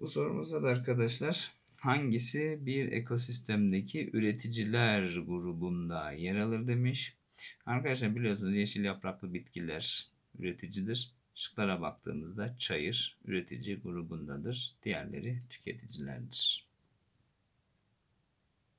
Bu sorumuzda da arkadaşlar hangisi bir ekosistemdeki üreticiler grubunda yer alır demiş. Arkadaşlar biliyorsunuz yeşil yapraklı bitkiler üreticidir. Şıklara baktığımızda çayır üretici grubundadır. Diğerleri tüketicilerdir.